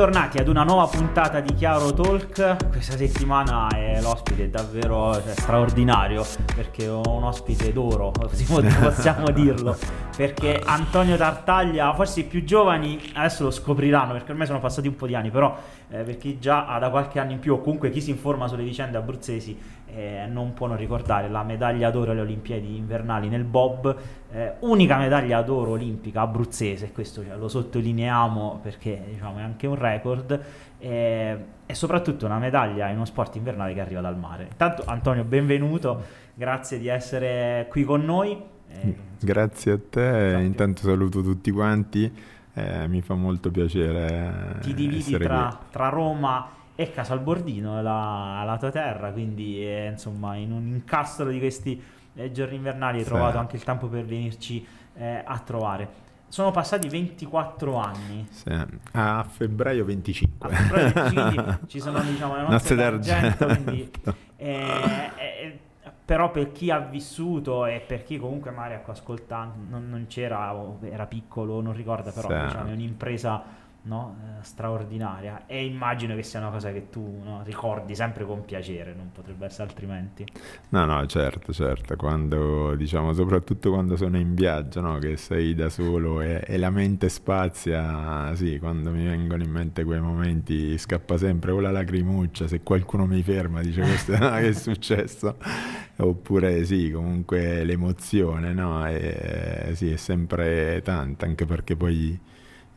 bentornati ad una nuova puntata di Chiaro Talk. Questa settimana è l'ospite è davvero cioè, straordinario perché è un ospite d'oro, possiamo dirlo. Perché Antonio Tartaglia, forse i più giovani adesso lo scopriranno perché ormai sono passati un po' di anni, però eh, per chi già ha da qualche anno in più o comunque chi si informa sulle vicende abruzzesi eh, non può non ricordare la medaglia d'oro alle Olimpiadi invernali nel Bob, eh, unica medaglia d'oro olimpica abruzzese, questo cioè, lo sottolineiamo perché diciamo, è anche un record, eh, e soprattutto una medaglia in uno sport invernale che arriva dal mare. Intanto Antonio, benvenuto, grazie di essere qui con noi. Eh, grazie a te, esatto. intanto saluto tutti quanti, eh, mi fa molto piacere. Ti dividi tra, tra Roma e e Casalbordino, la, la tua terra, quindi eh, insomma in un incastro di questi eh, giorni invernali hai sì. trovato anche il tempo per venirci eh, a trovare. Sono passati 24 anni. Sì. A febbraio 25. A febbraio 25 ci sono diciamo, le nozze d'argento. Quindi, esatto. eh, eh, eh, però per chi ha vissuto e per chi comunque Mario ecco, ascolta, non, non, c'era, era piccolo, non ricorda, però sì. diciamo, è un'impresa no? Eh, straordinaria e immagino che sia una cosa che tu no, ricordi sempre con piacere, non potrebbe essere altrimenti. No, no, certo, certo, quando, diciamo, soprattutto quando sono in viaggio, no? che sei da solo e, e, la mente spazia, sì, quando mi vengono in mente quei momenti scappa sempre o la lacrimuccia, se qualcuno mi ferma dice questo che è successo, oppure sì, comunque l'emozione, no? E, sì, è sempre tanta, anche perché poi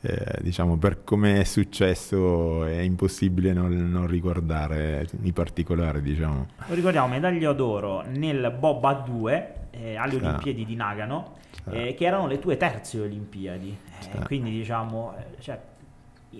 eh, diciamo, per come è successo è impossibile non, non ricordare i particolari. Diciamo. Lo ricordiamo, medaglia d'oro nel Bob a 2 eh, alle C'è. Olimpiadi di Nagano, eh, che erano le tue terze Olimpiadi. Eh, quindi diciamo, eh, cioè,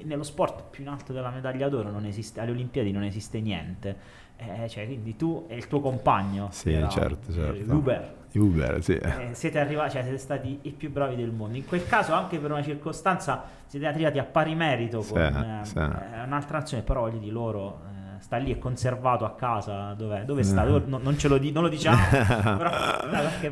nello sport più in alto della medaglia d'oro esiste, alle Olimpiadi non esiste niente. Eh, cioè, quindi tu e il tuo compagno, sì, certo, certo. Luber Uber, sì. eh, siete arrivati, cioè siete stati i più bravi del mondo. In quel caso, anche per una circostanza, siete arrivati a pari merito con sì, eh, sì. un'altra azione, però voglio di loro sta lì, è conservato a casa, dov'è? dove sta? No. No, non, lo di- non, lo diciamo,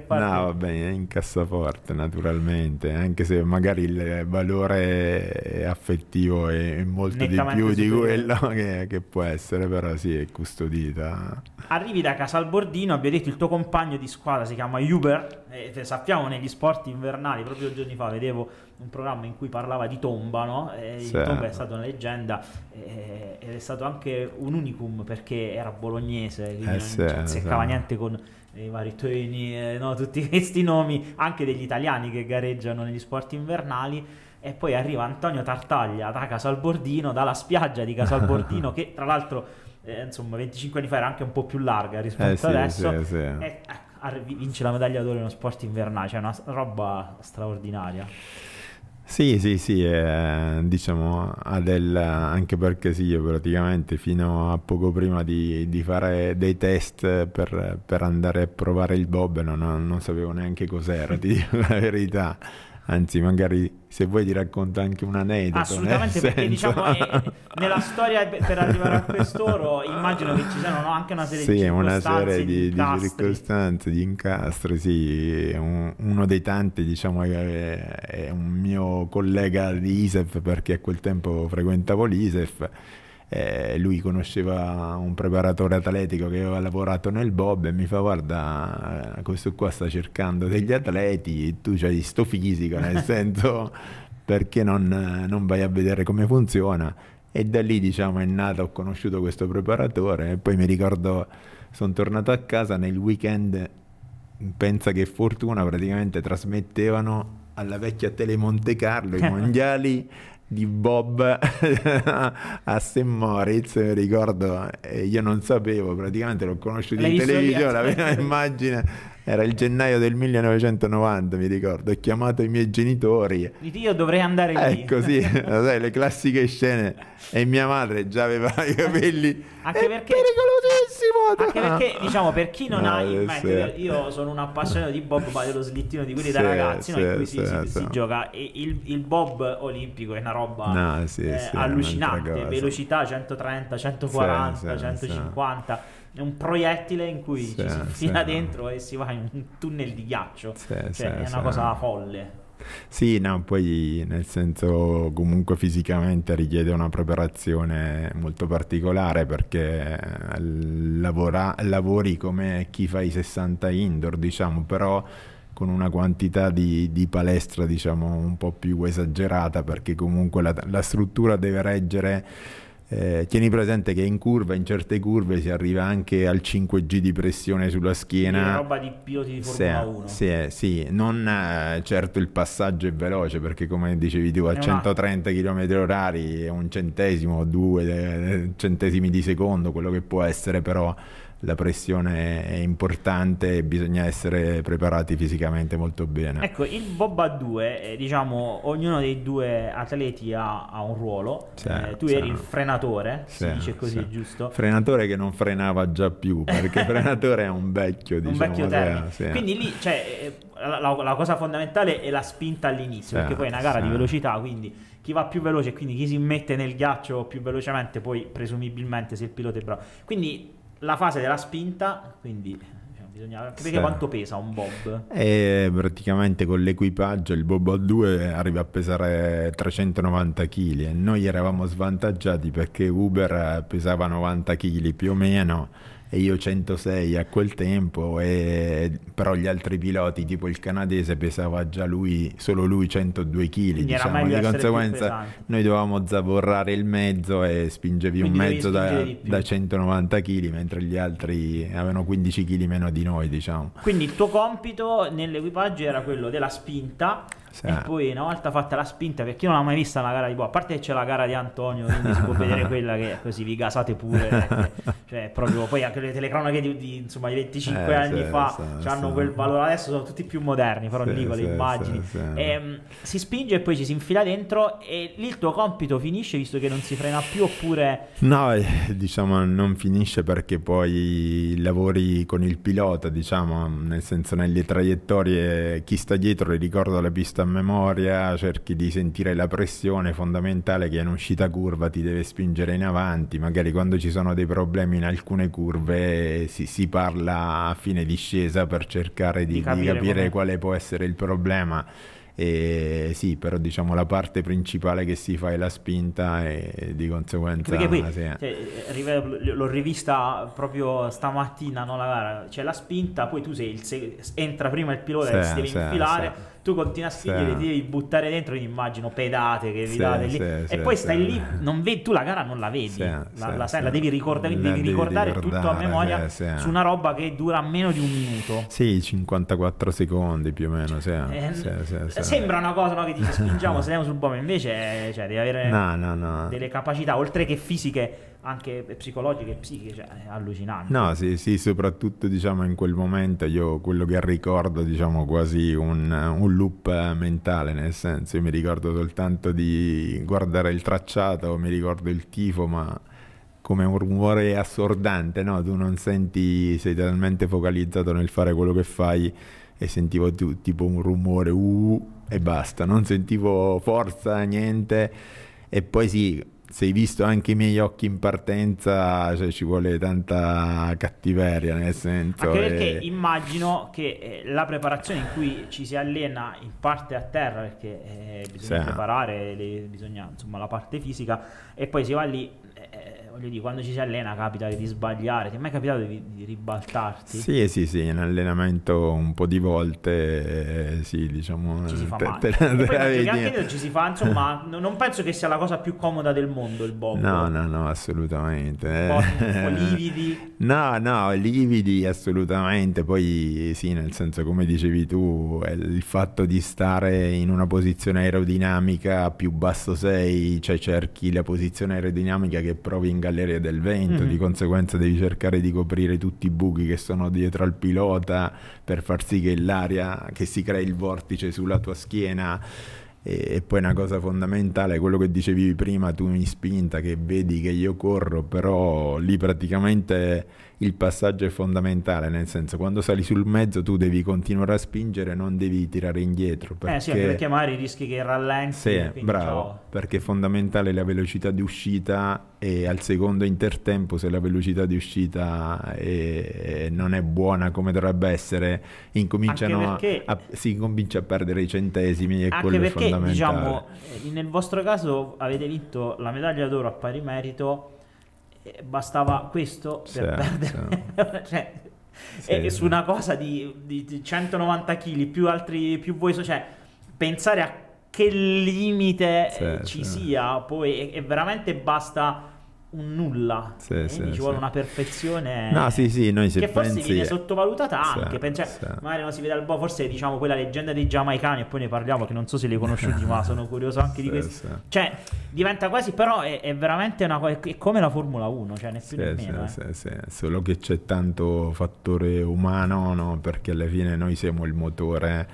però No, va bene, è in cassaforte naturalmente, anche se magari il valore affettivo è molto di più di quello che, che, può essere, però sì, è custodita. Arrivi da casa al Bordino, abbia detto il tuo compagno di squadra si chiama Uber eh, sappiamo negli sport invernali, proprio giorni fa vedevo un programma in cui parlava di Tomba, no? Eh, sì. Tomba è stata una leggenda eh, ed è stato anche un unicum perché era bolognese, quindi eh non sì, non seccava eh, niente con i vari Toni, eh, no? tutti questi nomi, anche degli italiani che gareggiano negli sport invernali e poi arriva Antonio Tartaglia da Casalbordino, dalla spiaggia di Casalbordino, che tra l'altro eh, insomma 25 anni fa era anche un po' più larga rispetto eh, sì, adesso, sì, sì. E, ecco, vince la medaglia d'oro in uno sport invernale, cioè una roba straordinaria. Sì, sì, sì, eh, diciamo Adel, anche perché sì, io praticamente fino a poco prima di, di fare dei test per, per, andare a provare il bob no, non sapevo neanche cos'era, ti dico la verità. Anzi, magari se vuoi ti racconto anche un aneddoto. Assolutamente, perché senso. diciamo è, eh, nella storia per arrivare a quest'oro immagino che ci siano no, anche una serie sì, di circostanze. Sì, una serie di, di, di, circostanze, di incastri, sì. Un, uno dei tanti, diciamo, è, è un mio collega di ISEF perché a quel tempo frequentavo l'ISEF eh, lui conosceva un preparatore atletico che aveva lavorato nel Bob e mi fa guarda eh, questo qua sta cercando degli atleti e tu c'hai sto fisico nel senso perché non, non vai a vedere come funziona e da lì diciamo è nato ho conosciuto questo preparatore e poi mi ricordo sono tornato a casa nel weekend pensa che fortuna praticamente trasmettevano alla vecchia Tele Monte Carlo i mondiali di Bob a St. Moritz, ricordo, io non sapevo, praticamente l'ho conosciuto in televisione, la prima immagine era il gennaio del 1990, mi ricordo. Ho chiamato i miei genitori. Dici io dovrei andare lì. Ecco, sì, sai, le classiche scene. E mia madre già aveva i eh, capelli. Anche perché, pericolosissimo! Anche perché, diciamo, per chi non no, ha... Eh, sì. Beh, io sono un appassionato di Bob, ma dello slittino di quelli sì, da ragazzi, sì, no, in cui si, si, si, gioca. E il, il, Bob olimpico è una roba no, eh, allucinante. Velocità 130, 140, 150 è un proiettile in cui sì, ci si infila sì. dentro e si va in un tunnel di ghiaccio. Sì, cioè, è una cosa folle. Sì, no, poi nel senso comunque fisicamente richiede una preparazione molto particolare perché eh, lavora, lavori come chi fa i 60 indoor, diciamo, però con una quantità di, di palestra diciamo un po' più esagerata perché comunque la, la struttura deve reggere eh, tieni presente che in curva, in certe curve si arriva anche al 5G di pressione sulla schiena. È roba di piloti di Formula sì, 1. Eh, sì, sì, non eh, certo il passaggio è veloce perché come dicevi tu a 130 km h è un centesimo due eh, centesimi di secondo quello che può essere però la pressione è importante e bisogna essere preparati fisicamente molto bene. Ecco, in Boba 2, eh, diciamo, ognuno dei due atleti ha, ha un ruolo. Sì, eh, tu sì. eri il frenatore, sì, si dice così, giusto? Frenatore che non frenava già più, perché frenatore è un vecchio, diciamo. Un vecchio cioè, termine. Quindi lì, cioè, eh, la, la, cosa fondamentale è la spinta all'inizio, perché poi è una gara di velocità, quindi chi va più veloce, quindi chi si mette nel ghiaccio più velocemente, poi presumibilmente se il pilota è bravo. Quindi la fase della spinta, quindi cioè, bisogna capire sì. quanto pesa un bob. E eh, praticamente con l'equipaggio il bob a 2 arriva a pesare 390 kg e noi eravamo svantaggiati perché Uber pesava 90 kg più o meno e io 106 a quel tempo, e, però gli altri piloti, tipo il canadese, pesava già lui, solo lui 102 kg, diciamo. di conseguenza noi dovevamo zavorrare il mezzo e spingevi Quindi un mezzo da, da, 190 kg, mentre gli altri avevano 15 kg meno di noi, diciamo. Quindi il tuo compito nell'equipaggio era quello della spinta sì. E poi una volta fatta la spinta, per chi non ha mai vista una gara di Boa, a parte che c'è la gara di Antonio, quindi si può vedere quella che così vi gasate pure. Ecco. cioè, proprio poi anche le telecronache di, di insomma, 25 eh, anni sì, fa sì, hanno quel valore. Adesso sono tutti più moderni, però dico le immagini. E, um, si spinge e poi ci si infila dentro. E lì il tuo compito finisce visto che non si frena più, oppure. No, eh, diciamo non finisce perché poi lavori con il pilota, diciamo, nel senso nelle traiettorie. Chi sta dietro, le ricordo la pista a memoria, cerchi di sentire la pressione fondamentale che in uscita curva ti deve spingere in avanti, magari quando ci sono dei problemi in alcune curve si, si parla a fine discesa per cercare di, di capire, di capire quale può essere il problema. E sì, però diciamo la parte principale che si fa è la spinta e di conseguenza... Perché poi, sì. Eh. cioè, l'ho rivista proprio stamattina, no, la gara, c'è cioè, la spinta, poi tu sei il se- entra prima il pilota sì, e si deve sì, infilare tu continui a scrivere, sì. devi buttare dentro, immagino pedate che vi sì, date lì. Sì, e poi stai lì, vedi, tu la gara non la vedi, la, la, la, devi ricordare, quindi devi ricordare, ricordare tutto a memoria eh, su una roba che dura meno di un minuto. Sì, 54 secondi più o meno. Eh, sembra una cosa no, che dici spingiamo, sediamo sul bombo, invece cioè, devi avere no, no, delle capacità, oltre che fisiche anche psicologiche e psichiche, cioè, allucinanti. No, sì, sì, soprattutto diciamo in quel momento io quello che ricordo diciamo quasi un, un loop eh, mentale, nel senso io mi ricordo soltanto di guardare il tracciato, mi ricordo il tifo, ma come un rumore assordante, no? Tu non senti, sei talmente focalizzato nel fare quello che fai e sentivo t- tipo un rumore uh, e basta, non sentivo forza, niente. E poi sì, sei visto anche i miei occhi in partenza, cioè ci vuole tanta cattiveria nel senso. Anche perché e... Eh, immagino che eh, la preparazione in cui ci si allena in parte a terra, perché eh, bisogna sì. preparare, le, bisogna insomma la parte fisica, e poi si va lì voglio dire, quando ci si allena capita di sbagliare, ti è mai capitato di, di ribaltarti? Sì, sì, sì, in allenamento un po' di volte, eh, sì, diciamo... Ci si fa male. Te, te, te anche ci si fa, insomma, non penso che sia la cosa più comoda del mondo il bob. No, no, no, assolutamente. Un po', lividi? No, no, lividi assolutamente, poi sì, nel senso come dicevi tu, il fatto di stare in una posizione aerodinamica, più basso sei, cioè cerchi la posizione aerodinamica che provi in galleria del vento, mm-hmm. di conseguenza devi cercare di coprire tutti i buchi che sono dietro al pilota per far sì che l'aria, che si crei il vortice sulla tua schiena. E, e poi una cosa fondamentale, quello che dicevi prima, tu mi spinta, che vedi che io corro, però lì praticamente il passaggio è fondamentale, nel senso quando sali sul mezzo tu devi continuare a spingere, non devi tirare indietro. Perché... Eh sì, anche perché magari rischi che rallenti. Sì, bravo, ciao. perché è fondamentale la velocità di uscita e al secondo intertempo se la velocità di uscita è, non è buona come dovrebbe essere incominciano perché, a, si comincia a perdere i centesimi e quello perché, è fondamentale diciamo, eh, nel vostro caso avete vinto la medaglia d'oro a pari merito eh, bastava questo per sì, perdere sì. cioè, sì, su una cosa di, di 190 kg più altri più voi cioè pensare a che limite sì, ci sì. sia, poi è veramente basta un nulla, sì, eh? sì, ci vuole sì. una perfezione no, sì, sì, noi se che pensi... viene sottovalutata anche, Pensa, cioè, magari non si vede al boh, forse diciamo quella leggenda dei giamaicani e poi ne parliamo che non so se li conosciuti ma sono curioso anche di questo, cioè diventa quasi però è, è veramente una cosa, è come la Formula 1, cioè né più né meno. Eh. Solo che c'è tanto fattore umano no? perché alla fine noi siamo il motore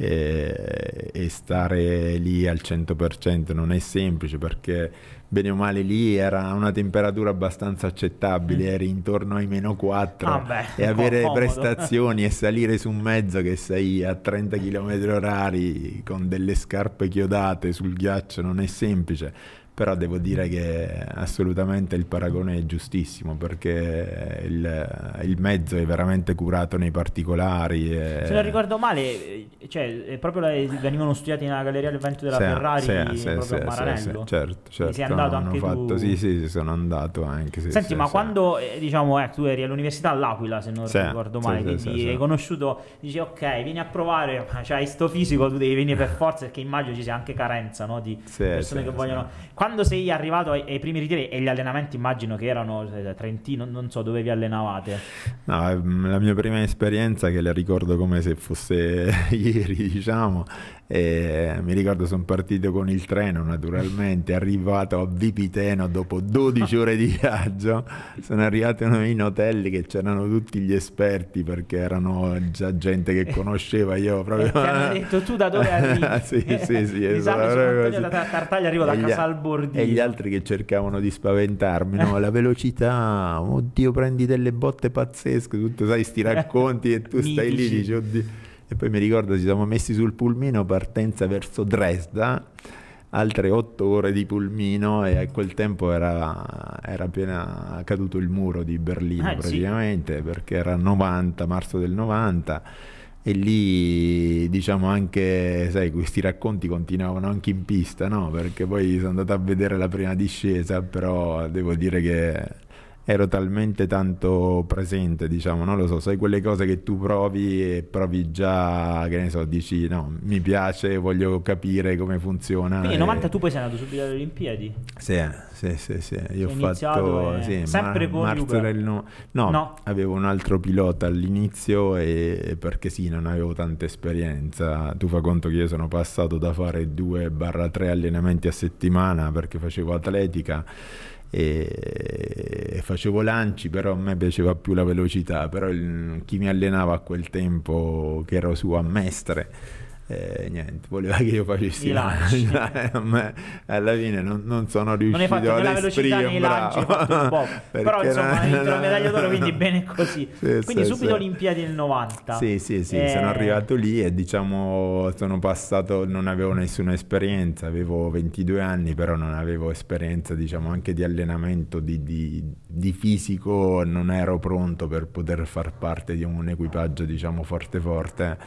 e, eh, e, stare lì al 100% non è semplice perché bene o male lì era una temperatura abbastanza accettabile, mm. eri intorno ai meno 4 ah beh, e avere comodo. prestazioni e salire su un mezzo che sei a 30 km orari con delle scarpe chiodate sul ghiaccio non è semplice però devo dire che assolutamente il paragone è giustissimo perché il, il mezzo è veramente curato nei particolari. E... Se non ricordo male, cioè, proprio la, venivano studiati nella galleria del vento della sì, Ferrari sì, proprio sì, a Maranello. certo, certo. Sei andato anche fatto, tu? Sì, sì, sono andato anche. Sì, Senti, ma quando, eh, diciamo, eh, tu eri all'università all'Aquila, se non ricordo male, quindi hai conosciuto, dici ok, vieni a provare, ma cioè, hai sto fisico, tu devi venire per forza perché immagino ci sia anche carenza no, di persone che vogliono... Quando quando sei arrivato ai, ai primi ritiri e gli allenamenti immagino che erano eh, Trentino, non so dove vi allenavate. No, ehm, la mia prima esperienza che la ricordo come se fosse ieri, diciamo, e mi ricordo sono partito con il treno naturalmente, arrivato a Vipiteno dopo 12 ore di viaggio, sono arrivato in hotel che c'erano tutti gli esperti perché erano già gente che conosceva io eh, proprio. ti hanno detto tu da dove arrivi? Ah, sì, sì, sì, esatto, da Tartaglia arrivo da gli, Casalbordino. E gli altri che cercavano di spaventarmi, no? la velocità, oddio prendi delle botte pazzesche, tutto sai sti racconti e tu stai lì dici oddio e poi mi ricordo ci siamo messi sul pulmino, partenza verso Dresda, altre otto ore di pulmino e a quel tempo era, era appena caduto il muro di Berlino ah, praticamente, sì. perché era 90, marzo del 90 e lì diciamo anche sai questi racconti continuavano anche in pista no perché poi sono andato a vedere la prima discesa però devo dire che ero talmente tanto presente, diciamo, non lo so, sai quelle cose che tu provi e provi già, che ne so, dici no, mi piace, voglio capire come funziona. Quindi nel 90 tu poi sei andato subito alle Olimpiadi? Sì, eh, sì, sì, sì. io sei ho fatto... E... Sì, Sempre ma- con Uber? no, no, no, avevo un altro pilota all'inizio e perché sì, non avevo tanta esperienza. Tu fa conto che io sono passato da fare 2-3 allenamenti a settimana perché facevo atletica e facevo lanci, però a me piaceva più la velocità, però il, chi mi allenava a quel tempo, che ero su a Mestre, eh, niente, voleva che io facessi lanci. lanci. alla fine non, non sono riuscito non ad esprimere lanci, bravo, però insomma non... la medaglia d'oro quindi bene così sì, quindi sì, subito sì. Olimpiadi nel 90 sì sì sì e... Eh, sono arrivato lì e diciamo sono passato non avevo nessuna esperienza avevo 22 anni però non avevo esperienza diciamo anche di allenamento di, di, di fisico non ero pronto per poter far parte di un equipaggio diciamo forte forte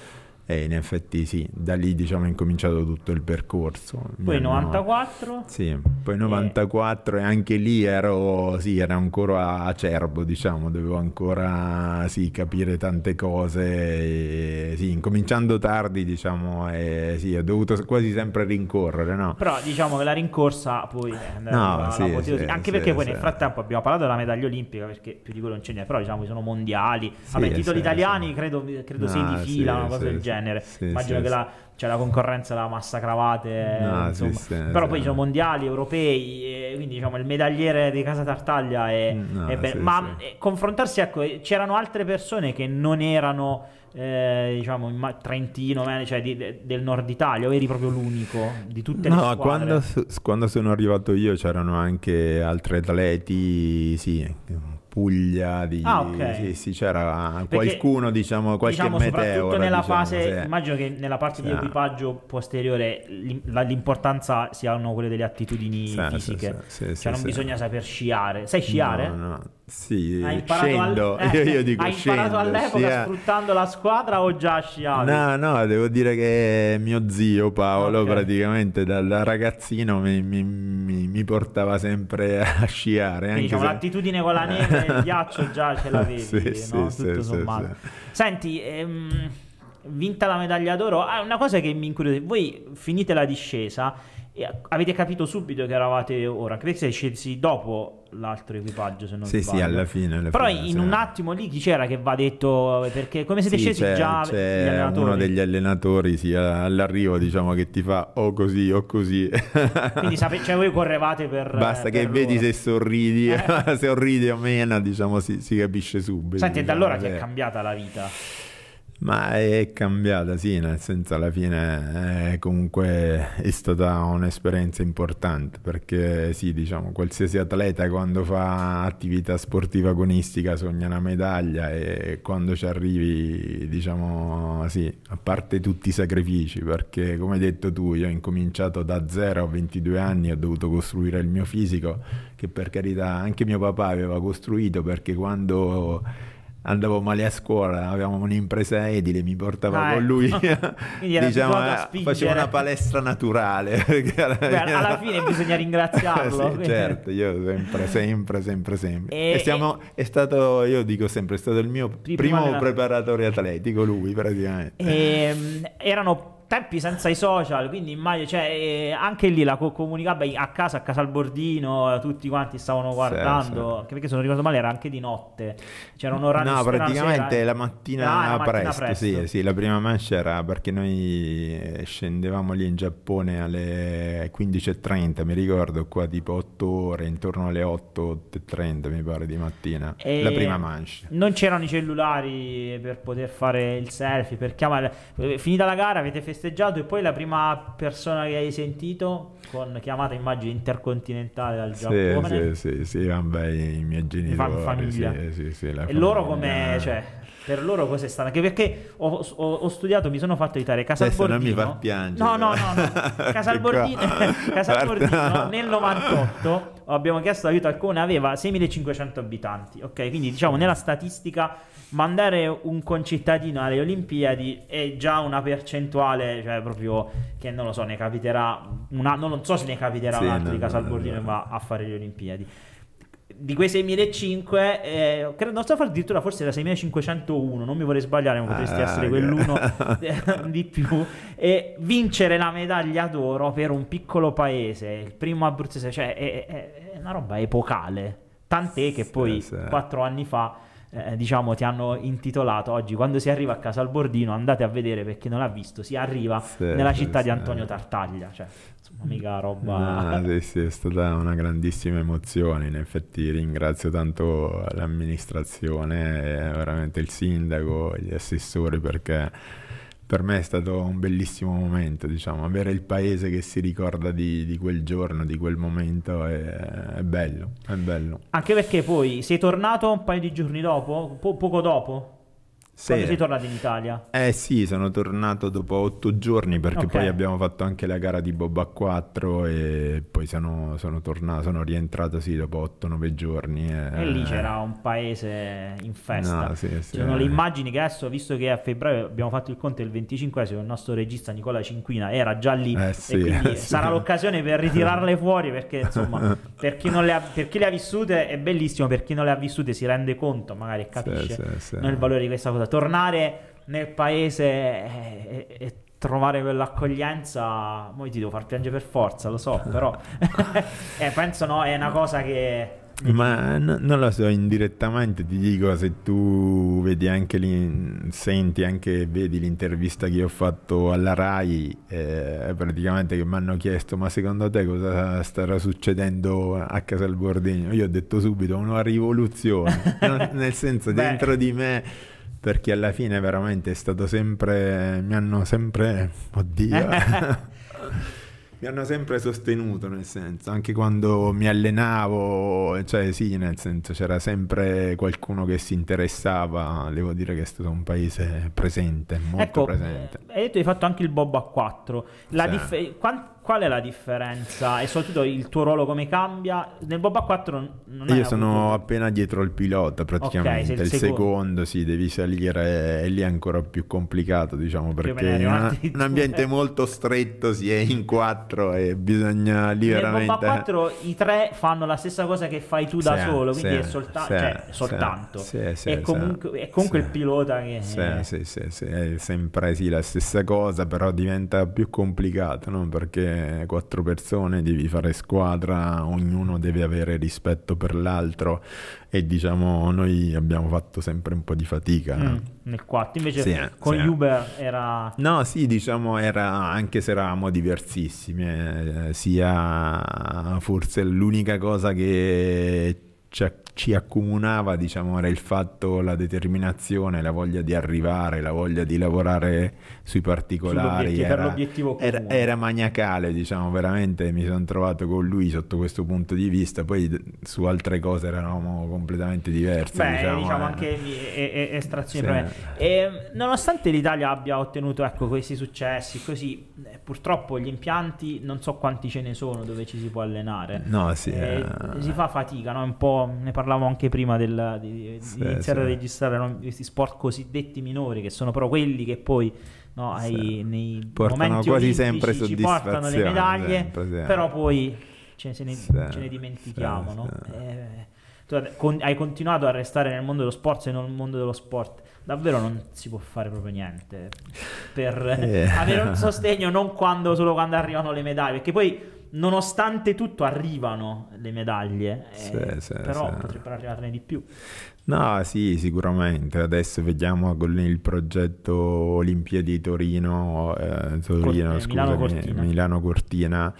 e in effetti sì, da lì diciamo è incominciato tutto il percorso. Poi hanno... 94? Sì, poi 94 e... e anche lì ero, sì, era ancora acerbo diciamo, dovevo ancora sì, capire tante cose, e, sì, incominciando tardi diciamo, e, sì, ho dovuto quasi sempre rincorrere, no? Però diciamo che la rincorsa poi è andata no, la, sì, la sì, sì, anche perché poi nel frattempo abbiamo parlato della medaglia olimpica perché più di quello non c'è niente, però diciamo che sono mondiali, sì, vabbè titoli italiani credo, credo no, sei di fila, una cosa del genere genere. Sì, Immagino sì, che la, cioè, la, concorrenza la massacravate. Ah, no, Però poi diciamo, mondiali, europei, quindi diciamo, il medagliere di Casa Tartaglia è, mm, no, è bello. Ma eh, confrontarsi, ecco, c'erano altre persone che non erano... Eh, diciamo in Trentino, cioè di, de, del nord Italia, o eri proprio l'unico di tutte le no, squadre? Quando, quando sono arrivato io c'erano anche altri atleti, sì, Puglia di... Ah, okay. sì, sì, c'era Perché, qualcuno, diciamo, qualche diciamo, meteora. Soprattutto nella diciamo, fase, sì. immagino che nella parte di ah. equipaggio posteriore l'importanza siano quelle delle attitudini fisiche. Sì, cioè non bisogna saper sciare. Sai sciare? No, no. Sì, hai scendo, al... eh, io, dico hai scendo. Hai imparato all'epoca sia... Eh. sfruttando la squadra o già sciavi? No, no, devo dire che mio zio Paolo okay. praticamente da, da ragazzino mi, mi, mi, mi, portava sempre a sciare. Quindi diciamo, se... l'attitudine con la neve e il ghiaccio già ce l'avevi, sì, no? sì, tutto sì, sommato. Sì, Senti, ehm, vinta la medaglia d'oro, ah, una cosa che mi incuriosisce, voi finite la discesa e avete capito subito che eravate ora, credo che scelsi dopo l'altro equipaggio se non sì, Sì, alla fine. Alla Però fine, in sì. un attimo lì chi c'era che va detto, perché come siete sì, scesi c'è, già c'è uno degli allenatori sì, all'arrivo diciamo che ti fa o così o così. Quindi sape- cioè, voi correvate per... Basta eh, che per vedi se sorridi, eh. se sorridi o meno diciamo si, si capisce subito. Senti, diciamo, da allora ti diciamo, è eh. cambiata la vita? Ma è cambiata, sì, nel senso alla fine eh, comunque è stata un'esperienza importante perché sì, diciamo, qualsiasi atleta quando fa attività sportiva agonistica sogna una medaglia e quando ci arrivi, diciamo, sì, a parte tutti i sacrifici, perché come hai detto tu, io ho incominciato da zero a 22 anni, ho dovuto costruire il mio fisico, che per carità anche mio papà aveva costruito perché quando andavo male a scuola, avevamo un'impresa edile, mi portavo ah, con ecco. lui, diciamo, eh, facevo una palestra naturale. alla, Beh, alla fine bisogna ringraziarlo. sì, certo, io sempre, sempre, sempre, sempre. E, e siamo, e... è stato, io dico sempre, è stato il mio primo della... preparatore atletico, lui praticamente. E, ehm, erano tempi senza i social, quindi immagino, cioè, eh, anche lì la co- comunità beh, a casa, al bordino, tutti quanti stavano guardando, sì, sì. Anche perché se non ricordo male era anche di notte, c'era un orario No, praticamente sera, la mattina, ah, presto, mattina presto. Sì, sì, la prima manche era perché noi eh, scendevamo lì in Giappone alle 15.30, mi ricordo, qua tipo 8 ore, intorno alle 8.30 mi pare di mattina, e la prima manche. Non c'erano i cellulari per poter fare il selfie, per chiamare, eh, finita la gara avete festeggiato festeggiato e poi la prima persona che hai sentito con chiamata immagine intercontinentale dal Giappone. Sì, sì, sì, vabbè, i miei genitori. Fam- famiglia. Sì, sì, sì, e famiglia. loro come, cioè, per loro cos'è stato? Anche perché ho, ho, ho studiato, mi sono fatto aiutare Casalbordino. Adesso non mi far piangere. No, no, no, no. Casalbordino, Casalbordino nel 98 abbiamo chiesto aiuto al Cone, aveva 6500 abitanti, ok? Quindi diciamo nella statistica mandare un concittadino alle Olimpiadi è già una percentuale, cioè proprio che non lo so, ne capiterà una, non so se ne capiterà sì, un altro no, di Casalbordino no, no, va a fare le Olimpiadi. Di quei 6.500, eh, credo, non so addirittura, forse era 6.501, non mi vorrei sbagliare, ma potresti ah, essere quell'uno di più. E vincere la medaglia d'oro per un piccolo paese, il primo abruzzese, cioè è, è, è una roba epocale. Tant'è che poi quattro anni fa eh, diciamo, ti hanno intitolato oggi quando si arriva a casa al Bordino andate a vedere perché non l'ha visto, si arriva sì, nella città sì, di Antonio Tartaglia, cioè insomma mica roba... No, sì, sì, è stata una grandissima emozione, in effetti ringrazio tanto l'amministrazione, veramente il sindaco, gli assessori perché per me è stato un bellissimo momento, diciamo, avere il paese che si ricorda di, di quel giorno, di quel momento, è, è, bello, è bello. Anche perché poi sei tornato un paio di giorni dopo, po- poco dopo? Quando sei tornato in Italia? Eh sì, sono tornato dopo otto giorni perché okay. poi abbiamo fatto anche la gara di Boba 4 e poi sono, sono tornato, sono rientrato sì dopo 8 nove giorni. E... Eh. e... lì c'era un paese in festa. No, sì, sì, sono le immagini che adesso, visto che a febbraio abbiamo fatto il conto il 25 il nostro regista Nicola Cinquina era già lì eh sì, eh sarà l'occasione per ritirarle fuori perché insomma per, chi ha, per, chi le ha, vissute è bellissimo, per chi non le ha vissute si rende conto magari e capisce il valore di questa cosa tornare nel paese e, e, trovare quell'accoglienza, poi ti devo far piangere per forza, lo so, però eh, penso no, è una cosa che... Ma no, non lo so, indirettamente ti dico, se tu vedi anche lì, senti anche, vedi l'intervista che io ho fatto alla RAI, eh, praticamente che mi hanno chiesto, ma secondo te cosa starà succedendo a Casalbordegno? Io ho detto subito, una rivoluzione, nel senso dentro di me perché alla fine veramente è stato sempre, mi hanno sempre, oddio, mi hanno sempre sostenuto nel senso, anche quando mi allenavo, cioè sì, nel senso c'era sempre qualcuno che si interessava, devo dire che è stato un paese presente, molto ecco, presente. Eh, hai detto hai fatto anche il Bob a 4, la sì. dif- quant- qual è la differenza? E soprattutto il tuo ruolo come cambia? Nel Boba 4 non è. Io sono avuto... appena dietro il pilota, praticamente. Okay, il, il secondo, secondo, sì, devi salire e lì è ancora più complicato, diciamo, perché è una, un ambiente molto stretto, si è in quattro e bisogna lì Nel veramente. Boba 4 i tre fanno la stessa cosa che fai tu da sì, solo, quindi sì, è solta- sì, cioè, soltanto. è comunque, è comunque il pilota che. Sì, è... sì, sì, sì, è sempre sì, la stessa cosa, però diventa più complicato, no? Perché quattro persone, devi fare squadra, ognuno deve avere rispetto per l'altro e diciamo noi abbiamo fatto sempre un po' di fatica. Mm, nel quattro invece sì, con sì. Uber era... No, sì, diciamo era anche se eravamo diversissimi, eh, sia forse l'unica cosa che ci ha ci accomunava diciamo, era il fatto, la determinazione, la voglia di arrivare, la voglia di lavorare sui particolari. Era, era, era, maniacale, diciamo, veramente mi sono trovato con lui sotto questo punto di vista, poi su altre cose eravamo completamente diversi. Beh, diciamo, diciamo eh. anche estrazione. Sì. E, ehm, nonostante l'Italia abbia ottenuto ecco, questi successi, così, eh, purtroppo gli impianti non so quanti ce ne sono dove ci si può allenare. No, sì, eh, eh. Si fa fatica, no? un po' ne parliamo parlavo anche prima della, di, di sì, iniziare sì. a registrare no? questi sport cosiddetti minori, che sono però quelli che poi no, sì. nei portano momenti quasi sempre ci portano le medaglie, sempre, però poi ce, ne, ce ne dimentichiamo. No? Eh, tu hai continuato a restare nel mondo dello sport, se non nel mondo dello sport davvero non si può fare proprio niente per yeah. avere un sostegno non quando, solo quando arrivano le medaglie perché poi nonostante tutto arrivano le medaglie, eh, sì, eh, sì, però sì. potrebbero arrivarne di più. No, sì, sicuramente. Adesso vediamo con il progetto Olimpiadi Torino, eh, Torino Cort- scusami, Milano Cortina. Milano Cortina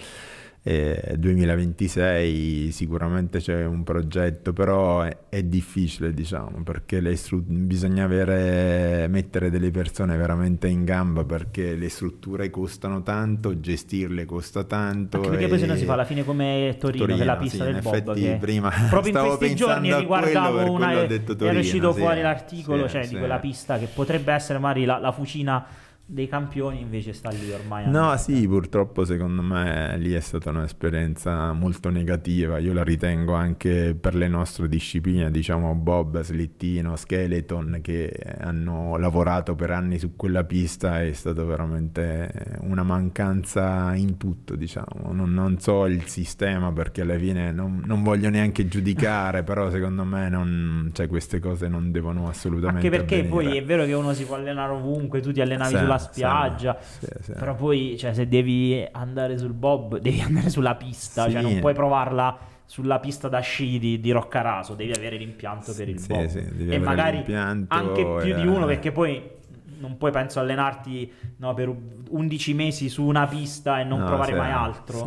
2026 eh, sicuramente c'è un progetto, però è, è difficile, diciamo, perché stru- bisogna avere, mettere delle persone veramente in gamba perché le strutture costano tanto, gestirle costa tanto. Anche perché e... poi se no si fa alla fine come Torino, Torino che la pista sì, del Bob. Che... Prima proprio in questi giorni riguardavo una. Torino, è uscito sì, fuori l'articolo sì, cioè, di quella pista che potrebbe essere magari la, la fucina dei campioni invece sta lì ormai. No, sì, purtroppo secondo me lì è stata un'esperienza molto negativa, io la ritengo anche per le nostre discipline, diciamo Bob, Slittino, Skeleton che hanno lavorato per anni su quella pista è stata veramente una mancanza in tutto, diciamo, non, non so il sistema perché alla fine non, non voglio neanche giudicare, però secondo me non, cioè, queste cose non devono assolutamente... Anche perché avvenire. poi è vero che uno si può allenare ovunque, tu ti allenavi sì. sulla spiaggia, sì, sì. però poi cioè, se devi andare sul bob devi andare sulla pista, sì. cioè non puoi provarla sulla pista da sci di, di Roccaraso, devi avere l'impianto per il bob e magari anche più di uno perché poi non puoi penso allenarti no, per 11 mesi su una pista e non no, provare mai altro.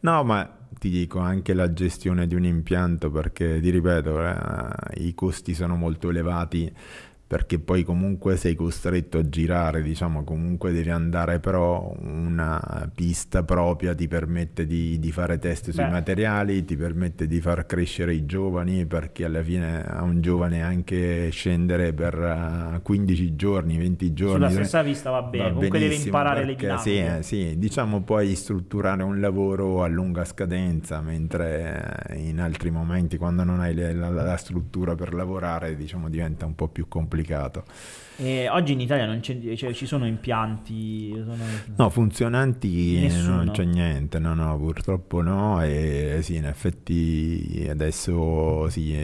No, ma ti dico anche la gestione di un impianto perché ti ripeto eh, i costi sono molto elevati perché poi comunque sei costretto a girare, diciamo comunque devi andare però una pista propria ti permette di, di fare test sui Beh. materiali, ti permette di far crescere i giovani perché alla fine a un giovane anche scendere per 15 eh, giorni, 20 giorni. Sulla stessa eh, vista va bene, va comunque devi imparare perché, le dinamiche. Sì, eh, sì, diciamo puoi strutturare un lavoro a lunga scadenza, mentre in altri momenti quando non hai la, la, la struttura per lavorare diciamo diventa un po' più complicato complicato. E oggi in Italia non c'è, cioè, ci sono impianti? Sono... No, funzionanti Nessuno. non c'è niente, no, no, purtroppo no. E sì, in effetti adesso sì,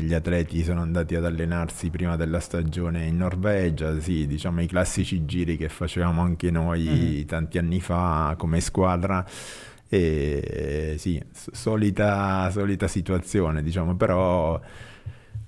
gli atleti sono andati ad allenarsi prima della stagione in Norvegia, sì, diciamo i classici giri che facevamo anche noi mm. tanti anni fa come squadra. E sì, solita, solita situazione, diciamo, però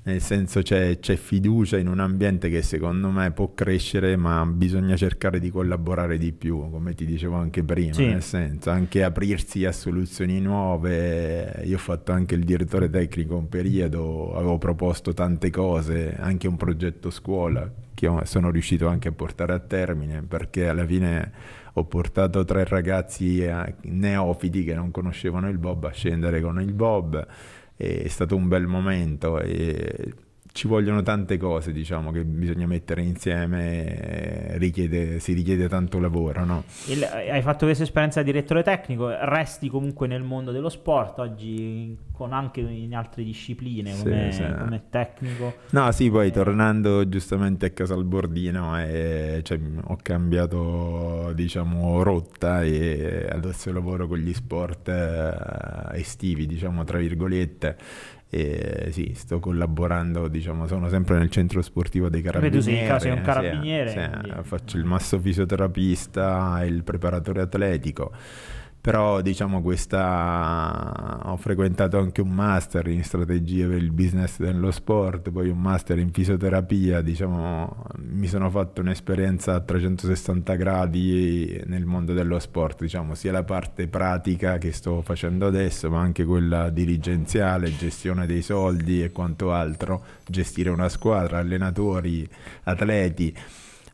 nel senso c'è, c'è fiducia in un ambiente che secondo me può crescere, ma bisogna cercare di collaborare di più, come ti dicevo anche prima, sì. nel senso anche aprirsi a soluzioni nuove. Io ho fatto anche il direttore tecnico un periodo, avevo proposto tante cose, anche un progetto scuola che sono riuscito anche a portare a termine, perché alla fine ho portato tre ragazzi eh, neofiti che non conoscevano il Bob a scendere con il Bob è stato un bel momento. E ci vogliono tante cose, diciamo, che bisogna mettere insieme, eh, richiede, si richiede tanto lavoro, no? Il, hai fatto questa esperienza di direttore tecnico, resti comunque nel mondo dello sport oggi, con anche in altre discipline come, sì, sì. come tecnico? No, sì, poi e... Eh. tornando giustamente a Casalbordino, eh, cioè, ho cambiato, diciamo, rotta e adesso lavoro con gli sport eh, estivi, diciamo, tra virgolette, e sì, sto collaborando, diciamo, sono sempre nel centro sportivo dei carabinieri. Vedo sei, caso sei un carabiniere. Sì, sì, faccio il masso fisioterapista, il preparatore atletico però diciamo questa ho frequentato anche un master in strategie per il business dello sport, poi un master in fisioterapia, diciamo mi sono fatto un'esperienza a 360 gradi nel mondo dello sport, diciamo sia la parte pratica che sto facendo adesso, ma anche quella dirigenziale, gestione dei soldi e quanto altro, gestire una squadra, allenatori, atleti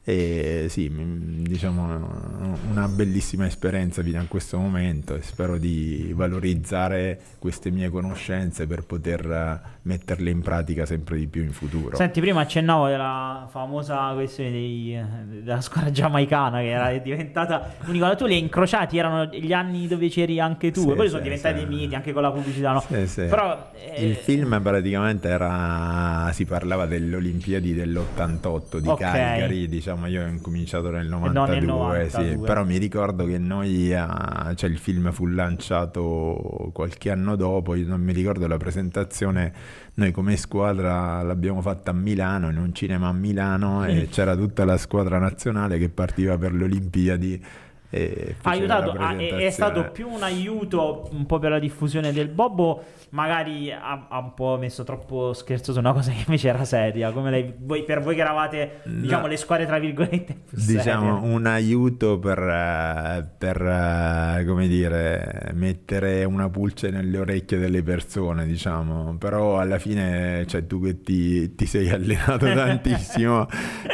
e sì, diciamo una bellissima esperienza fino a questo momento e spero di valorizzare queste mie conoscenze per poter metterle in pratica sempre di più in futuro. Senti, prima accennavo della famosa questione dei, della squadra giamaicana che era diventata unica. Tu li hai incrociati, erano gli anni dove c'eri anche tu sì, e poi sì, sono diventati sì. miti anche con la pubblicità. No? Però, eh... Il film praticamente era, si parlava delle Olimpiadi dell'88 di okay. Calgary, diciamo ma io ho incominciato nel 92, eh, nel 92. Sì. però mi ricordo che noi, eh, cioè il film fu lanciato qualche anno dopo, io non mi ricordo la presentazione, noi come squadra l'abbiamo fatta a Milano, in un cinema a Milano, e c'era tutta la squadra nazionale che partiva per le Olimpiadi e ha aiutato, a, ah, è stato più un aiuto un po' per la diffusione del Bobo, magari ha, ha un po' messo troppo scherzo su una cosa che invece era seria, come lei, voi, per voi che eravate no. Diciamo, le squadre tra virgolette diciamo serie. un aiuto per, eh, per eh, come dire mettere una pulce nelle orecchie delle persone, diciamo, però alla fine cioè tu che ti, ti sei allenato tantissimo,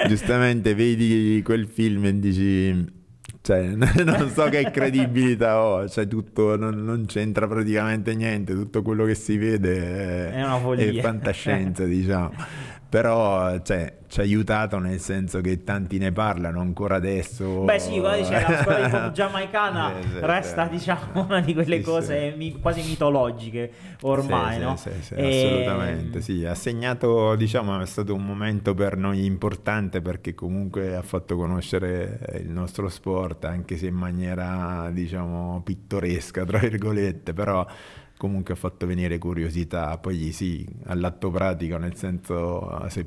giustamente vedi quel film e dici cioè, non so che credibilità ho, cioè tutto, non, non, c'entra praticamente niente, tutto quello che si vede è, è fantascienza, diciamo. però cioè, ci ha aiutato nel senso che tanti ne parlano ancora adesso. Beh sì, guarda, la scuola di pop giamaicana sì, resta sì, diciamo una di quelle cose mi- quasi mitologiche ormai, no? Sì, sì, e... Ehm, assolutamente, sì. Ha segnato, diciamo, è stato un momento per noi importante perché comunque ha fatto conoscere eh, il nostro sport, anche se in maniera, diciamo, pittoresca, tra virgolette, però comunque ha fatto venire curiosità, poi sì, all'atto pratico, nel senso se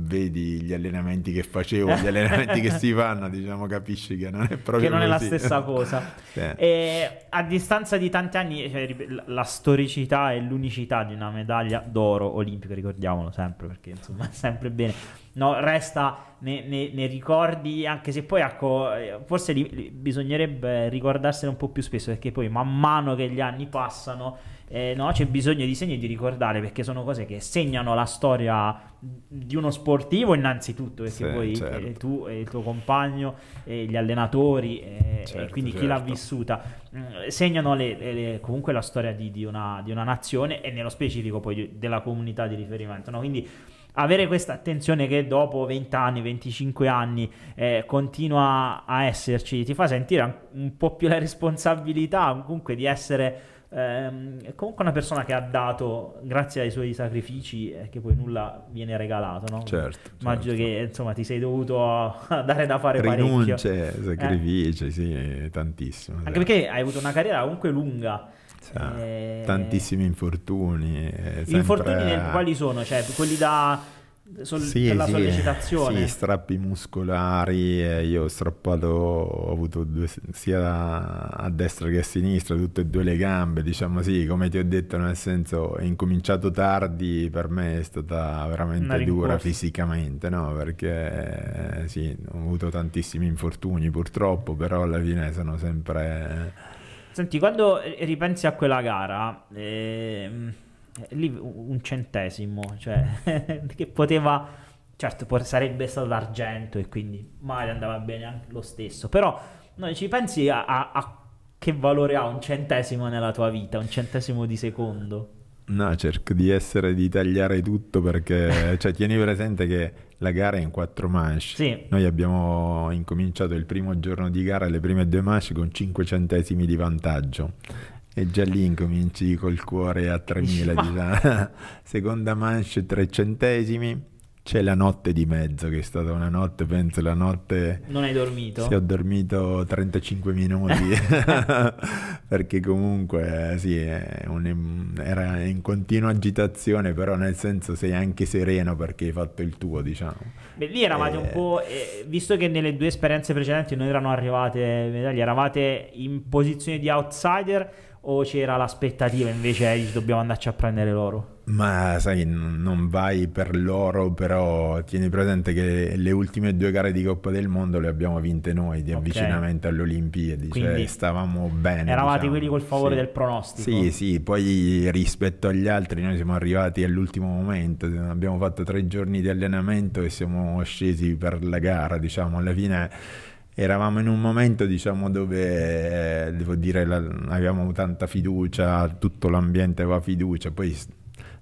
vedi gli allenamenti che facevo, gli allenamenti che si fanno, diciamo capisci che non è proprio che non così. è la stessa cosa. sì. E a distanza di tanti anni cioè, la storicità e l'unicità di una medaglia d'oro olimpica, ricordiamolo sempre perché insomma è sempre bene. No, resta nei, nei, nei, ricordi, anche se poi ecco, forse li, li, bisognerebbe ricordarsene un po' più spesso perché poi man mano che gli anni passano eh, no, c'è bisogno di segni e di ricordare perché sono cose che segnano la storia di uno sportivo innanzitutto perché sì, poi certo. eh, tu e il tuo compagno e gli allenatori eh, certo, e quindi certo. chi l'ha vissuta mh, mm, segnano le, le, le, comunque la storia di, di, una, di, una, nazione e nello specifico poi di, della comunità di riferimento no? quindi avere questa attenzione che dopo 20 anni, 25 anni eh, continua a esserci ti fa sentire un po' più la responsabilità comunque di essere ehm, comunque una persona che ha dato grazie ai suoi sacrifici eh, che poi nulla viene regalato no? certo immagino certo. che insomma ti sei dovuto dare da fare rinunce parecchio. sacrifici eh. sì tantissimo anche certo. perché hai avuto una carriera comunque lunga cioè, eh... tantissimi infortuni. Gli eh, infortuni a... quali sono? Cioè, quelli da sol- sì, per la sollecitazione. Sì, strappi muscolari, eh, io ho strappato, ho avuto due, sia a destra che a sinistra, tutte e due le gambe, diciamo sì, come ti ho detto, nel senso, ho incominciato tardi, per me è stata veramente dura fisicamente, no? Perché eh, sì, ho avuto tantissimi infortuni purtroppo, però alla fine sono sempre... Senti, quando eh, ripensi a quella gara... Ehm eh, lì un centesimo, cioè, che poteva... Certo, sarebbe stato l'argento e quindi male andava bene anche lo stesso, però no, ci pensi a, a, a che valore ha un centesimo nella tua vita, un centesimo di secondo? No, cerco di essere, di tagliare tutto perché, cioè, tieni presente che la gara è in quattro manche. Sì. Noi abbiamo incominciato il primo giorno di gara, le prime due manche con 5 centesimi di vantaggio. E già lì incominci col cuore a 3000. Ma... Diciamo. Seconda manche, 3 centesimi. C'è la notte di mezzo, che è stata una notte, penso la notte... Non hai dormito? Sì, ho dormito 35 minuti, perché comunque sì, un, era in continua agitazione, però nel senso sei anche sereno perché hai fatto il tuo, diciamo. Beh, lì eravate e... un eh. po', eh, visto che nelle due esperienze precedenti non erano arrivate medaglie, eravate in posizione di outsider o c'era l'aspettativa invece eh, dobbiamo andarci a prendere l'oro? Ma sai, non vai per l'oro, però tieni presente che le ultime due gare di Coppa del Mondo le abbiamo vinte noi di okay. avvicinamento alle Olimpiadi, cioè Quindi cioè stavamo bene. Eravate diciamo. quelli col favore sì. del pronostico. Sì, sì, poi rispetto agli altri noi siamo arrivati all'ultimo momento, abbiamo fatto tre giorni di allenamento e siamo scesi per la gara, diciamo, alla fine eravamo in un momento diciamo, dove eh, devo dire la, avevamo tanta fiducia, tutto l'ambiente aveva fiducia, poi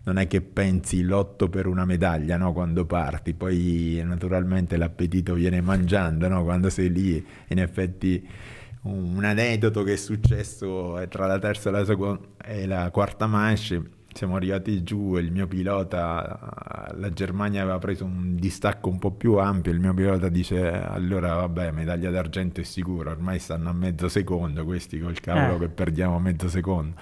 non è che pensi lotto per una medaglia no? quando parti, poi naturalmente l'appetito viene mangiando no? quando sei lì, in effetti un aneddoto che è successo eh, tra la terza e la, seconda, e la quarta manche siamo arrivati giù e il mio pilota, la Germania aveva preso un distacco un po' più ampio, il mio pilota dice allora vabbè medaglia d'argento è sicura, ormai stanno a mezzo secondo questi col cavolo eh. che perdiamo a mezzo secondo.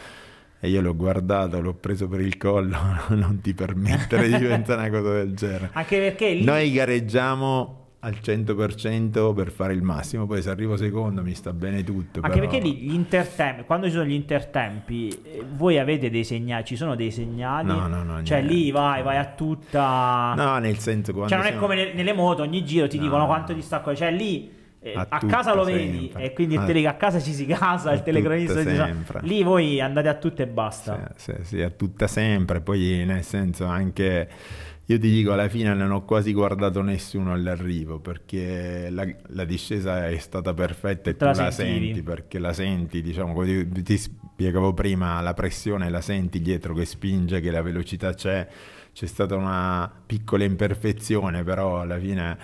E io l'ho guardato, l'ho preso per il collo, non ti permettere di pensare una cosa del genere. Anche perché lì... Noi gareggiamo al 100% per fare il massimo, poi se arrivo secondo mi sta bene tutto. Anche però... perché gli intertempi, quando ci sono gli intertempi, eh, voi avete dei segnali, ci sono dei segnali, no, no, no, cioè niente. lì vai, vai a tutta... No, nel senso... Cioè non siamo... è come nelle, moto, ogni giro ti no. dicono quanto ti stacco, cioè lì... Eh, a, a casa lo vedi e quindi il a, tele- a casa ci si casa, il telecronista si sa, lì voi andate a tutto e basta. Sì, sì, sì, a tutta sempre, poi nel senso anche io ti dico, alla fine non ho quasi guardato nessuno all'arrivo perché la, la discesa è stata perfetta e tu la, la senti perché la senti, diciamo, come ti, ti spiegavo prima, la pressione la senti dietro che spinge, che la velocità c'è, c'è stata una piccola imperfezione, però alla fine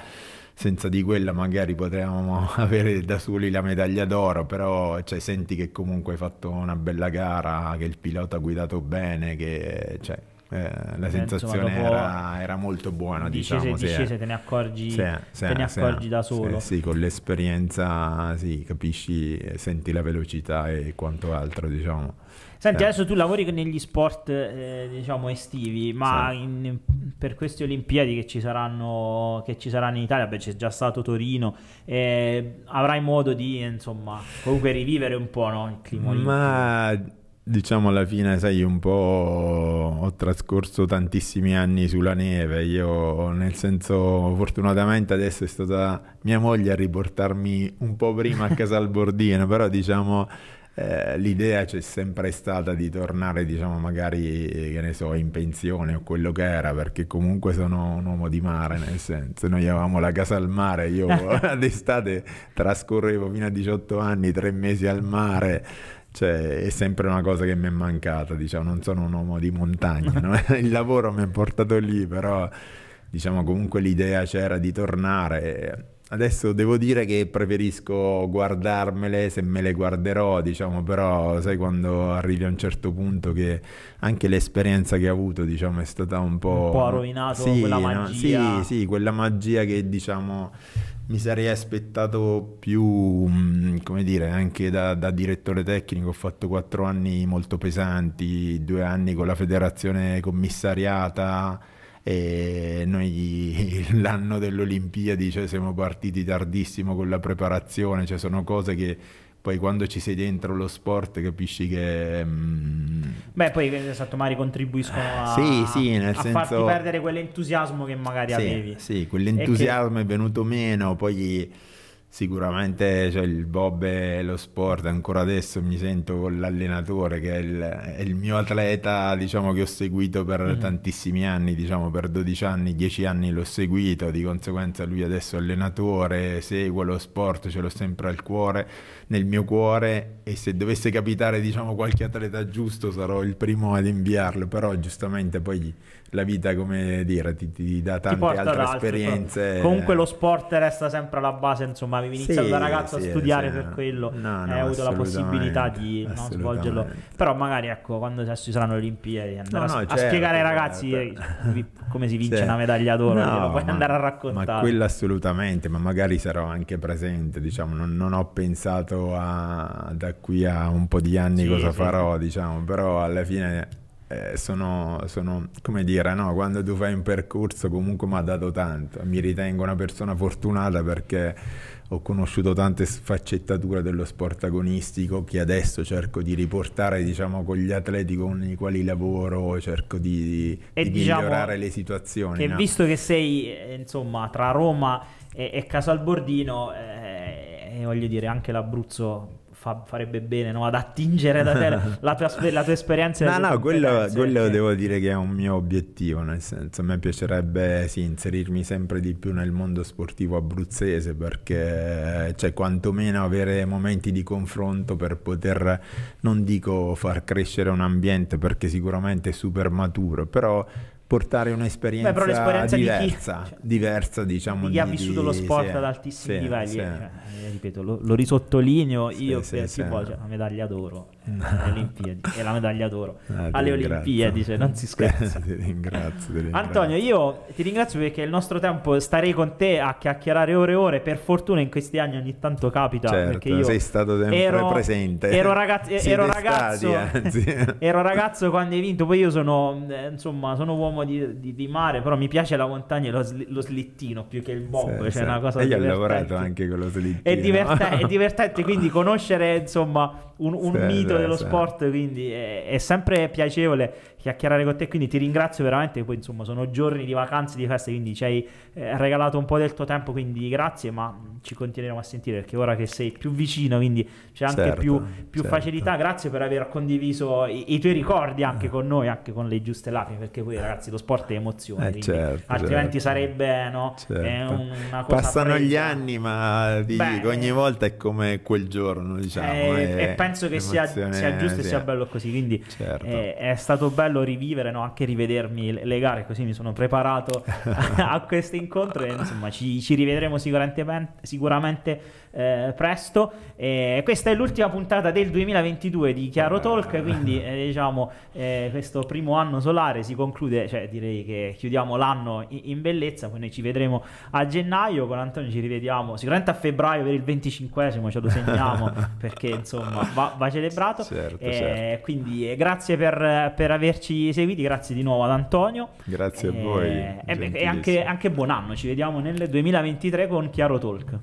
senza di quella magari potremmo avere da soli la medaglia d'oro, però cioè, senti che comunque hai fatto una bella gara, che il pilota ha guidato bene, che... Cioè, eh, la eh, sensazione Insomma, era, era, molto buona. Discese, diciamo, discese, te ne accorgi, se, se, te ne accorgi se, da solo. sì, con l'esperienza sì, capisci, senti la velocità e quanto altro, diciamo. Senti, eh. adesso tu lavori negli sport, eh, diciamo, estivi, ma in, per queste Olimpiadi che ci, saranno, che ci saranno in Italia, beh, c'è già stato Torino, eh, avrai modo di, insomma, comunque rivivere un po' no, il clima. Ma... Olimpico diciamo alla fine, sai, un po' ho trascorso tantissimi anni sulla neve, io nel senso fortunatamente adesso è stata mia moglie a riportarmi un po' prima a casa al bordino, però diciamo eh, l'idea c'è sempre stata di tornare, diciamo magari, che ne so, in pensione o quello che era, perché comunque sono un uomo di mare, nel senso, noi avevamo la casa al mare, io ad estate trascorrevo fino a 18 anni, tre mesi al mare cioè, è sempre una cosa che mi è mancata, diciamo, non sono un uomo di montagna, no? il lavoro mi ha portato lì, però diciamo comunque l'idea c'era di tornare. Adesso devo dire che preferisco guardarmele se me le guarderò, diciamo, però sai quando arrivi a un certo punto che anche l'esperienza che ho avuto, diciamo, è stata un po'... Un po' rovinato sì, quella magia. No? Sì, sì, quella magia che, diciamo mi sarei aspettato più, mm, come dire, anche da, da, direttore tecnico ho fatto quattro anni molto pesanti, due anni con la federazione commissariata e noi l'anno delle Olimpiadi cioè, siamo partiti tardissimo con la preparazione, cioè sono cose che poi quando ci sei dentro lo sport capisci che... Um... Beh, poi eh, esatto, magari contribuiscono ah, a, sì, sì, nel a senso... farti perdere quell'entusiasmo che magari sì, avevi. Sì, quell'entusiasmo che... è venuto meno, poi Sicuramente cioè, il Bob è lo sport, ancora adesso mi sento con l'allenatore che è il, è il mio atleta diciamo, che ho seguito per mm-hmm. tantissimi anni, diciamo, per 12 anni, 10 anni l'ho seguito, di conseguenza lui adesso è allenatore, segue lo sport, ce l'ho sempre al cuore, nel mio cuore e se dovesse capitare diciamo, qualche atleta giusto sarò il primo ad inviarlo, però giustamente poi la vita come dire ti, ti dà tante ti altre esperienze. Comunque lo sport resta sempre alla base insomma avevi iniziato sì, da ragazzo sì, a studiare sì, per no. quello no, no, hai avuto la possibilità di svolgerlo però magari ecco quando ci saranno le Olimpiadi andare a, certo, a, spiegare ai certo. ragazzi certo. come si vince cioè, una medaglia d'oro lo puoi andare a raccontare ma quello assolutamente ma magari sarò anche presente diciamo non, non ho pensato a, da qui a un po' di anni cosa farò diciamo però alla fine eh, sono, sono, come dire, no? quando tu fai un percorso comunque mi ha dato tanto, mi ritengo una persona fortunata perché ho conosciuto tante sfaccettature dello sport agonistico che adesso cerco di riportare diciamo, con gli atleti con i quali lavoro, cerco di, di, di diciamo migliorare le situazioni. Che no? Visto che sei eh, insomma, tra Roma e, e Casalbordino, eh, eh, voglio dire anche l'Abruzzo fa, farebbe bene no? ad attingere da te la, tua, la tua esperienza. no, no, quello, quello perché... devo dire che è un mio obiettivo, nel senso a me piacerebbe sì, inserirmi sempre di più nel mondo sportivo abruzzese perché cioè, quantomeno avere momenti di confronto per poter, non dico far crescere un ambiente perché sicuramente è super maturo, però portare un'esperienza Beh, diversa, di chi, cioè, diversa diciamo. Di chi ha vissuto di, lo sport sì, ad altissimi sì, livelli, sì. Eh, eh ripeto, lo, lo risottolineo io per chi vuole, cioè, una medaglia d'oro no. alle Olimpiadi e la medaglia d'oro ah, alle Olimpiadi, cioè non si scherza. ti ringrazio, ti ringrazio. Antonio, io ti ringrazio perché il nostro tempo starei con te a chiacchierare ore e ore, per fortuna in questi anni ogni tanto capita certo, perché io sei stato sempre ero, presente. Ero, ragaz- ero ragazzo stati, Ero ragazzo quando hai vinto, poi io sono eh, insomma, sono uomo di, di, di mare, però mi piace la montagna e lo, sli- lo slittino più che il bob, sì, cioè sì. una cosa e io ho lavorato anche con lo slittino. È, divert- è divertente quindi conoscere insomma un, un sì, mito dello sport, quindi è, è sempre piacevole chiacchierare con te, quindi ti ringrazio veramente, poi insomma sono giorni di vacanze, di feste, quindi ci hai eh, regalato un po' del tuo tempo, quindi grazie, ma ci continueremo a sentire perché ora che sei più vicino, quindi c'è anche certo, più, più certo. facilità, grazie per aver condiviso i, i, tuoi ricordi anche eh. con noi, anche con le giuste lacrime, perché poi ragazzi lo sport è emozione, eh, certo, certo, altrimenti sarebbe no, certo. una cosa... Passano presa. gli anni, ma vi Beh, dico, ogni volta è come quel giorno, diciamo. Eh, e penso che sia, sia, giusto e sia bello così, quindi certo. eh, è stato bello bello rivivere, no? anche rivedermi le gare, così mi sono preparato a, a questo incontro e insomma ci, ci rivedremo sicuramente, sicuramente eh, presto. E questa è l'ultima puntata del 2022 di Chiaro Talk, quindi eh, diciamo eh, questo primo anno solare si conclude, cioè direi che chiudiamo l'anno in, in, bellezza, poi noi ci vedremo a gennaio, con Antonio ci rivediamo sicuramente a febbraio per il 25esimo, ce lo segniamo perché insomma va, va celebrato. Certo, eh, certo. Quindi eh, grazie per, per, averci seguiti, grazie di nuovo ad Antonio. Grazie a voi. E, anche, anche buon anno, ci vediamo nel 2023 con Chiaro Talk.